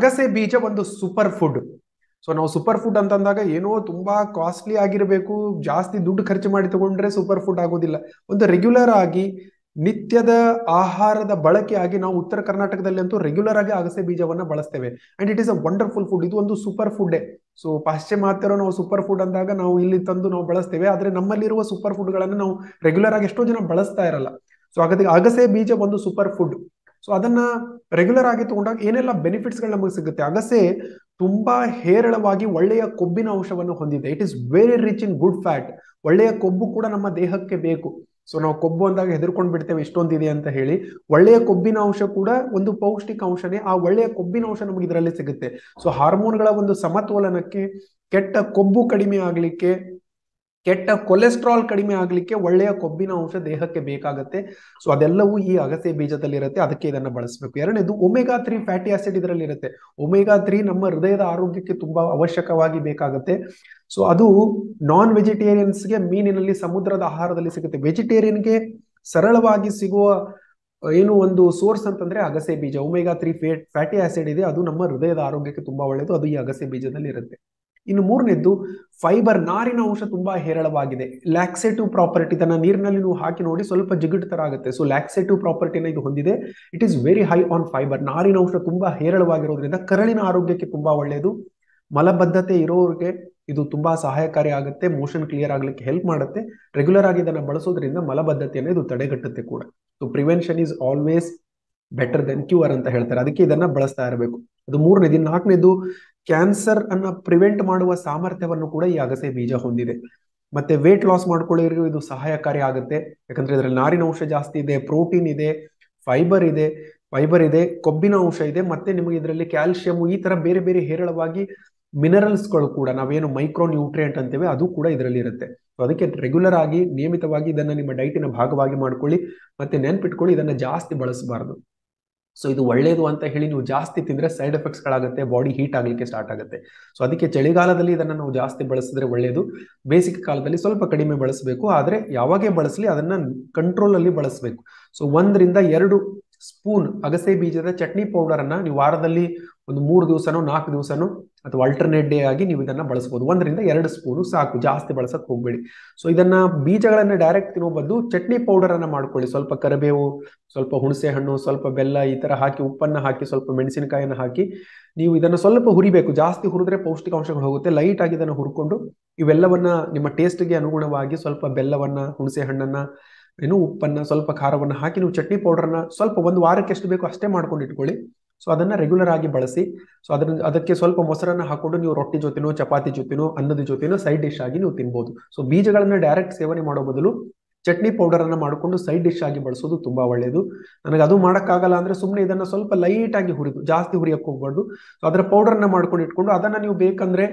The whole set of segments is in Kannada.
ಅಗಸೆ ಬೀಜ ಒಂದು ಸೂಪರ್ ಫುಡ್ ಸೊ ನಾವು ಸೂಪರ್ ಫುಡ್ ಅಂತಂದಾಗ ಏನೋ ತುಂಬಾ ಕಾಸ್ಟ್ಲಿ ಆಗಿರಬೇಕು ಜಾಸ್ತಿ ದುಡ್ಡು ಖರ್ಚು ಮಾಡಿ ತಗೊಂಡ್ರೆ ಸೂಪರ್ ಫುಡ್ ಆಗೋದಿಲ್ಲ ಒಂದು ರೆಗ್ಯುಲರ್ ಆಗಿ ನಿತ್ಯದ ಆಹಾರದ ಬಳಕೆಯಾಗಿ ನಾವು ಉತ್ತರ ಕರ್ನಾಟಕದಲ್ಲಿ ಅಂತೂ ರೆಗ್ಯುಲರ್ ಆಗಿ ಅಗಸೆ ಬೀಜವನ್ನ ಬಳಸ್ತೇವೆ and it is a wonderful food ಇದು ಒಂದು ಸೂಪರ್ ಫುಡ್ ಸೊ ಪಾಶ್ಚಿಮಾತ್ಯರು ನಾವು ಸೂಪರ್ ಫುಡ್ ಅಂದಾಗ ನಾವು ಇಲ್ಲಿ ತಂದು ನಾವು ಬಳಸ್ತೇವೆ ಆದ್ರೆ ನಮ್ಮಲ್ಲಿರುವ ಸೂಪರ್ ಫುಡ್ಗಳನ್ನು ನಾವು ರೆಗ್ಯುಲರ್ ಆಗಿ ಎಷ್ಟೋ ಜನ ಬಳಸ್ತಾ ಇರಲ್ಲ ಸೊ ಹಾಗಾದ್ರೆ ಅಗಸೆ ಬೀಜ ಒಂದು ಸೂಪರ್ ಫುಡ್ ಸೊ ಅದನ್ನ ರೆಗ್ಯುಲರ್ ಆಗಿ ತಗೊಂಡಾಗ ಏನೆಲ್ಲ ಬೆನಿಫಿಟ್ಸ್ಗಳು ನಮಗೆ ಸಿಗುತ್ತೆ ಅಗಸೆ ತುಂಬಾ ಹೇರಳವಾಗಿ ಒಳ್ಳೆಯ ಕೊಬ್ಬಿನ ಅಂಶವನ್ನು ಹೊಂದಿದೆ it is very rich in good fat ಒಳ್ಳೆಯ ಕೊಬ್ಬು ಕೂಡ ನಮ್ಮ ದೇಹಕ್ಕೆ ಬೇಕು ಸೊ ನಾವು ಕೊಬ್ಬು ಅಂದಾಗ ಹೆದರ್ಕೊಂಡು ಬಿಡ್ತೇವೆ ಇಷ್ಟೊಂದಿದೆ ಅಂತ ಹೇಳಿ ಒಳ್ಳೆಯ ಕೊಬ್ಬಿನ ಅಂಶ ಕೂಡ ಒಂದು ಪೌಷ್ಟಿಕ ಅಂಶನೇ ಆ ಒಳ್ಳೆಯ ಕೊಬ್ಬಿನ ಅಂಶ ನಮಗೆ ಇದರಲ್ಲಿ ಸಿಗುತ್ತೆ ಸೊ ಹಾರ್ಮೋನ್ಗಳ ಒಂದು ಸಮತೋಲನಕ್ಕೆ ಕೆಟ್ಟ ಕೊಬ್ಬು ಕಡಿಮೆ ಆಗ್ಲಿಕ್ಕೆ ಕೆಟ್ಟ ಕೊಲೆಸ್ಟ್ರಾಲ್ ಕಡಿಮೆ ಆಗಲಿಕ್ಕೆ ಒಳ್ಳೆಯ ಕೊಬ್ಬಿನ ಅಂಶ ದೇಹಕ್ಕೆ ಬೇಕಾಗುತ್ತೆ ಸೊ ಅದೆಲ್ಲವೂ ಈ ಅಗಸೆ ಬೀಜದಲ್ಲಿರುತ್ತೆ ಅದಕ್ಕೆ ಇದನ್ನು ಬಳಸಬೇಕು ಎರಡನೇದು ಒಮೆಗಾ ತ್ರೀ ಫ್ಯಾಟಿ ಆಸಿಡ್ ಇದರಲ್ಲಿರುತ್ತೆ ಒಮೆಗಾ ತ್ರೀ ನಮ್ಮ ಹೃದಯದ ಆರೋಗ್ಯಕ್ಕೆ ತುಂಬಾ ಅವಶ್ಯಕವಾಗಿ ಬೇಕಾಗುತ್ತೆ ಸೊ ಅದು ನಾನ್ ವೆಜಿಟೇರಿಯನ್ಸ್ಗೆ ಮೀನಿನಲ್ಲಿ ಸಮುದ್ರದ ಆಹಾರದಲ್ಲಿ ಸಿಗುತ್ತೆ ವೆಜಿಟೇರಿಯನ್ಗೆ ಸರಳವಾಗಿ ಸಿಗುವ ಏನು ಒಂದು ಸೋರ್ಸ್ ಅಂತಂದ್ರೆ ಅಗಸೆ ಬೀಜ ಒಮೆಗಾ ತ್ರೀ ಫ್ಯಾಟಿ ಆಸಿಡ್ ಇದೆ ಅದು ನಮ್ಮ ಹೃದಯದ ಆರೋಗ್ಯಕ್ಕೆ ತುಂಬಾ ಒಳ್ಳೆಯದು ಅದು ಈ ಅಗಸೆ ಬೀಜದಲ್ಲಿ ಇರುತ್ತೆ ಇನ್ನು ಮೂರನೇದ್ದು ಫೈಬರ್ ನಾರಿನ ಅಂಶ ತುಂಬಾ ಹೇರಳವಾಗಿದೆ ಲ್ಯಾಕ್ಸೇಟಿವ್ ಪ್ರಾಪರ್ಟಿ ತನ್ನ ನೀರಿನಲ್ಲಿ ನೀವು ಹಾಕಿ ನೋಡಿ ಸ್ವಲ್ಪ ಜಿಗಿಟ್ ತರ ಆಗುತ್ತೆ ಸೊ ಲ್ಯಾಕ್ಸೇಟಿವ್ ಪ್ರಾಪರ್ಟಿನ ಇದು ಹೊಂದಿದೆ it is very high on fibre ನಾರಿನ ಅಂಶ ತುಂಬಾ ಹೇರಳವಾಗಿರೋದ್ರಿಂದ ಕರಳಿನ ಆರೋಗ್ಯಕ್ಕೆ ತುಂಬಾ ಒಳ್ಳೆಯದು ಮಲಬದ್ಧತೆ ಇರೋರಿಗೆ ಇದು ತುಂಬಾ ಸಹಾಯಕಾರಿ ಆಗುತ್ತೆ ಮೋಷನ್ ಕ್ಲಿಯರ್ ಆಗ್ಲಿಕ್ಕೆ ಹೆಲ್ಪ್ ಮಾಡುತ್ತೆ ರೆಗ್ಯುಲರ್ ಆಗಿ ಇದನ್ನ ಬಳಸೋದ್ರಿಂದ ಮಲಬದ್ಧತೆಯನ್ನು ಇದು ತಡೆಗಟ್ಟುತ್ತೆ ಕೂಡ so prevention is always better than cure ಅಂತ ಹೇಳ್ತಾರೆ ಅದಕ್ಕೆ ಇದನ್ನ ಬಳಸ್ತಾ ಇರಬೇಕು ಅದು ಮೂರನೇದು ನಾಲ್ಕನೇದು ಕ್ಯಾನ್ಸರ್ ಅನ್ನ ಪ್ರಿವೆಂಟ್ ಮಾಡುವ ಸಾಮರ್ಥ್ಯವನ್ನು ಕೂಡ ಈ ಅಗಸೆ ಬೀಜ ಹೊಂದಿದೆ ಮತ್ತೆ ವೇಟ್ ಲಾಸ್ ಮಾಡ್ಕೊಳ್ಳೋರಿಗೂ ಇದು ಸಹಾಯಕಾರಿ ಆಗುತ್ತೆ ಯಾಕಂದ್ರೆ ಇದರಲ್ಲಿ ನಾರಿನ ಅಂಶ ಜಾಸ್ತಿ ಇದೆ ಪ್ರೋಟೀನ್ ಇದೆ ಫೈಬರ್ ಇದೆ ಫೈಬರ್ ಇದೆ ಕೊಬ್ಬಿನ ಅಂಶ ಇದೆ ಮತ್ತೆ ನಿಮಗೆ ಇದರಲ್ಲಿ ಕ್ಯಾಲ್ಶಿಯಂ ಈ ತರ ಬೇರೆ ಬೇರೆ ಹೇರಳವಾಗಿ ಮಿನರಲ್ಸ್ಗಳು ಕೂಡ ನಾವೇನು ಮೈಕ್ರೋ ನ್ಯೂಟ್ರಿಯೆಂಟ್ ಅಂತೇವೆ ಅದು ಕೂಡ ಇದರಲ್ಲಿ ಇರುತ್ತೆ ಅದಕ್ಕೆ ರೆಗ್ಯುಲರ್ ಆಗಿ ನಿಯಮಿತವಾಗಿ ಇದನ್ನ ನಿಮ್ಮ ಡೈಟಿನ ಭಾಗವಾಗಿ ಮಾಡ್ಕೊಳ್ಳಿ ಮತ್ತೆ ನೆನ್ಪಿಟ್ಕೊಳ್ಳಿ ಇದನ್ನ ಜಾಸ್ತಿ ಬಳಸಬಾರದು ಸೊ ಇದು ಒಳ್ಳೇದು ಅಂತ ಹೇಳಿ ನೀವು ಜಾಸ್ತಿ ತಿಂದರೆ ಸೈಡ್ ಎಫೆಕ್ಟ್ಸ್ಗಳಾಗುತ್ತೆ ಬಾಡಿ ಹೀಟ್ ಆಗಲಿಕ್ಕೆ ಸ್ಟಾರ್ಟ್ ಆಗುತ್ತೆ ಸೊ ಅದಕ್ಕೆ ಚಳಿಗಾಲದಲ್ಲಿ ಇದನ್ನು ನಾವು ಜಾಸ್ತಿ ಬಳಸಿದ್ರೆ ಒಳ್ಳೆಯದು ಬೇಸಿಗೆ ಕಾಲದಲ್ಲಿ ಸ್ವಲ್ಪ ಕಡಿಮೆ ಬಳಸಬೇಕು ಆದರೆ ಯಾವಾಗೇ ಬಳಸಲಿ ಅದನ್ನು ಕಂಟ್ರೋಲಲ್ಲಿ ಬಳಸಬೇಕು ಸೊ ಒಂದರಿಂದ ಎರಡು ಸ್ಪೂನ್ ಅಗಸೆ ಬೀಜದ ಚಟ್ನಿ ಪೌಡರ್ ಅನ್ನ ನೀವು ವಾರದಲ್ಲಿ ಒಂದು ಮೂರು ದಿವಸನೋ ನಾಲ್ಕು ದಿವಸನೋ ಅಥವಾ ಆಲ್ಟರ್ನೇಟ್ ಡೇ ಆಗಿ ನೀವು ಇದನ್ನ ಬಳಸಬಹುದು ಒಂದರಿಂದ ಎರಡು ಸ್ಪೂನು ಸಾಕು ಜಾಸ್ತಿ ಬಳಸಕ್ ಹೋಗ್ಬೇಡಿ ಸೊ ಇದನ್ನ ಬೀಜಗಳನ್ನ ಡೈರೆಕ್ಟ್ ತಿನ್ನೋ ಬದಲು ಚಟ್ನಿ ಪೌಡರ್ ಅನ್ನ ಮಾಡ್ಕೊಳ್ಳಿ ಸ್ವಲ್ಪ ಕರಿಬೇವು ಸ್ವಲ್ಪ ಹುಣಸೆ ಹಣ್ಣು ಸ್ವಲ್ಪ ಬೆಲ್ಲ ಈ ತರ ಹಾಕಿ ಉಪ್ಪನ್ನ ಹಾಕಿ ಸ್ವಲ್ಪ ಮೆಣಸಿನಕಾಯಿಯನ್ನು ಹಾಕಿ ನೀವು ಇದನ್ನ ಸ್ವಲ್ಪ ಹುರಿಬೇಕು ಜಾಸ್ತಿ ಹುರಿದ್ರೆ ಪೌಷ್ಟಿಕಾಂಶಗಳು ಹೋಗುತ್ತೆ ಲೈಟ್ ಆಗಿ ಇದನ್ನ ಹುರ್ಕೊಂಡು ಇವೆಲ್ಲವನ್ನ ನಿಮ್ಮ ಟೇಸ್ಟ್ಗೆ ಅನುಗುಣವಾಗಿ ಸ್ವಲ್ಪ ಬೆಲ್ಲವನ್ನ ಹುಣಸೆ ಹಣ್ಣನ್ನ ಏನು ಉಪ್ಪನ್ನ ಸ್ವಲ್ಪ ಖಾರವನ್ನು ಹಾಕಿ ನೀವು ಚಟ್ನಿ ಪೌಡರ್ನ ಸ್ವಲ್ಪ ಒಂದು ವಾರಕ್ಕೆ ಎಷ್ಟು ಬೇಕೋ ಅಷ್ಟೇ ಮಾಡ್ಕೊಂಡು ಇಟ್ಕೊಳ್ಳಿ ಸೊ ಅದನ್ನ ರೆಗ್ಯುಲರ್ ಆಗಿ ಬಳಸಿ ಸೊ ಅದನ್ನ ಅದಕ್ಕೆ ಸ್ವಲ್ಪ ಮೊಸರನ್ನ ಹಾಕೊಂಡು ನೀವು ರೊಟ್ಟಿ ಜೊತೆನೋ ಚಪಾತಿ ಜೊತೆನೋ ಅನ್ನದ ಜೊತೆನೋ ಸೈಡ್ ಡಿಶ್ ಆಗಿ ನೀವು ತಿನ್ಬಹುದು ಸೊ ಬೀಜಗಳನ್ನ ಡೈರೆಕ್ಟ್ ಸೇವನೆ ಮಾಡೋ ಬದಲು ಚಟ್ನಿ ಪೌಡರ್ ಅನ್ನ ಮಾಡಿಕೊಂಡು ಸೈಡ್ ಡಿಶ್ ಆಗಿ ಬಳಸೋದು ತುಂಬಾ ಒಳ್ಳೆಯದು ನನಗೆ ಅದು ಮಾಡೋಕ್ಕಾಗಲ್ಲ ಅಂದ್ರೆ ಸುಮ್ಮನೆ ಇದನ್ನ ಸ್ವಲ್ಪ ಲೈಟ್ ಆಗಿ ಹುರಿದು ಜಾಸ್ತಿ ಹುರಿಯಕ್ಕೆ ಹೋಗ್ಬಾರ್ದು ಸೊ ಅದರ ಪೌಡರ್ನ ಮಾಡ್ಕೊಂಡು ಇಟ್ಕೊಂಡು ಅದನ್ನ ನೀವು ಬೇಕಂದ್ರೆ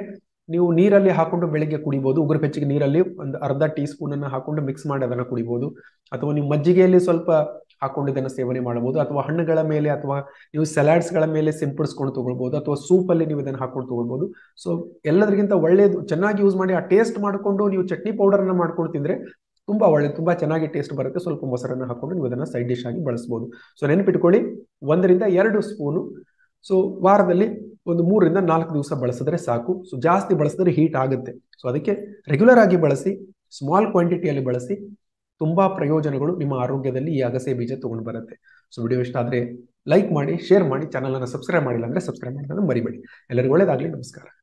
ನೀವು ನೀರಲ್ಲಿ ಹಾಕೊಂಡು ಬೆಳಿಗ್ಗೆ ಕುಡಿಬಹುದು ಉಗುರು ಬೆಚ್ಚಗೆ ನೀರಲ್ಲಿ ಒಂದು ಅರ್ಧ ಟೀ ಸ್ಪೂನನ್ನು ಹಾಕೊಂಡು ಮಿಕ್ಸ್ ಮಾಡಿ ಅದನ್ನು ಕುಡಿಬಹುದು ಅಥವಾ ನೀವು ಮಜ್ಜಿಗೆಯಲ್ಲಿ ಸ್ವಲ್ಪ ಹಾಕೊಂಡು ಇದನ್ನು ಸೇವನೆ ಮಾಡಬಹುದು ಅಥವಾ ಹಣ್ಣುಗಳ ಮೇಲೆ ಅಥವಾ ನೀವು ಸಲಾಡ್ಸ್ಗಳ ಮೇಲೆ ಸಿಂಪಡಿಸ್ಕೊಂಡು ತಗೊಳ್ಬಹುದು ಅಥವಾ ಸೂಪಲ್ಲಿ ನೀವು ಇದನ್ನು ಹಾಕೊಂಡು ತಗೊಳ್ಬಹುದು ಸೊ ಎಲ್ಲದಕ್ಕಿಂತ ಒಳ್ಳೆಯದು ಚೆನ್ನಾಗಿ ಯೂಸ್ ಮಾಡಿ ಆ ಟೇಸ್ಟ್ ಮಾಡಿಕೊಂಡು ನೀವು ಚಟ್ನಿ ಪೌಡರನ್ನು ಮಾಡ್ಕೊಂಡು ತಿಂದರೆ ತುಂಬ ಒಳ್ಳೆ ತುಂಬ ಚೆನ್ನಾಗಿ ಟೇಸ್ಟ್ ಬರುತ್ತೆ ಸ್ವಲ್ಪ ಮೊಸರನ್ನು ಹಾಕೊಂಡು ನೀವು ಅದನ್ನು ಸೈಡ್ ಡಿಶ್ ಆಗಿ ಬಳಸ್ಬೋದು ಸೊ ನೆನಪಿಟ್ಕೊಳ್ಳಿ ಒಂದರಿಂದ ಎರಡು ಸ್ಪೂನು ಸೊ ವಾರದಲ್ಲಿ ಒಂದು ಮೂರರಿಂದ ನಾಲ್ಕು ದಿವಸ ಬಳಸಿದ್ರೆ ಸಾಕು ಸೊ ಜಾಸ್ತಿ ಬಳಸಿದ್ರೆ ಹೀಟ್ ಆಗುತ್ತೆ ಸೊ ಅದಕ್ಕೆ ರೆಗ್ಯುಲರ್ ಆಗಿ ಬಳಸಿ ಸ್ಮಾಲ್ ಕ್ವಾಂಟಿಟಿಯಲ್ಲಿ ಬಳಸಿ ತುಂಬಾ ಪ್ರಯೋಜನಗಳು ನಿಮ್ಮ ಆರೋಗ್ಯದಲ್ಲಿ ಈ ಅಗಸೆ ಬೀಜ ತೊಗೊಂಡು ಬರುತ್ತೆ ಸೊ ವಿಡಿಯೋ ಇಷ್ಟ ಆದರೆ ಲೈಕ್ ಮಾಡಿ ಶೇರ್ ಮಾಡಿ ಚಾನಲನ್ನು ಸಬ್ಸ್ಕ್ರೈಬ್ ಮಾಡಿಲ್ಲ ಅಂದರೆ ಸಬ್ಸ್ಕ್ರೈಬ್ ಮಾಡಿದ್ರೆ ಮರಿಬೇಡಿ ಎಲ್ಲರಿಗೂ ಒಳ್ಳೆಯದಾಗಲಿ ನಮಸ್ಕಾರ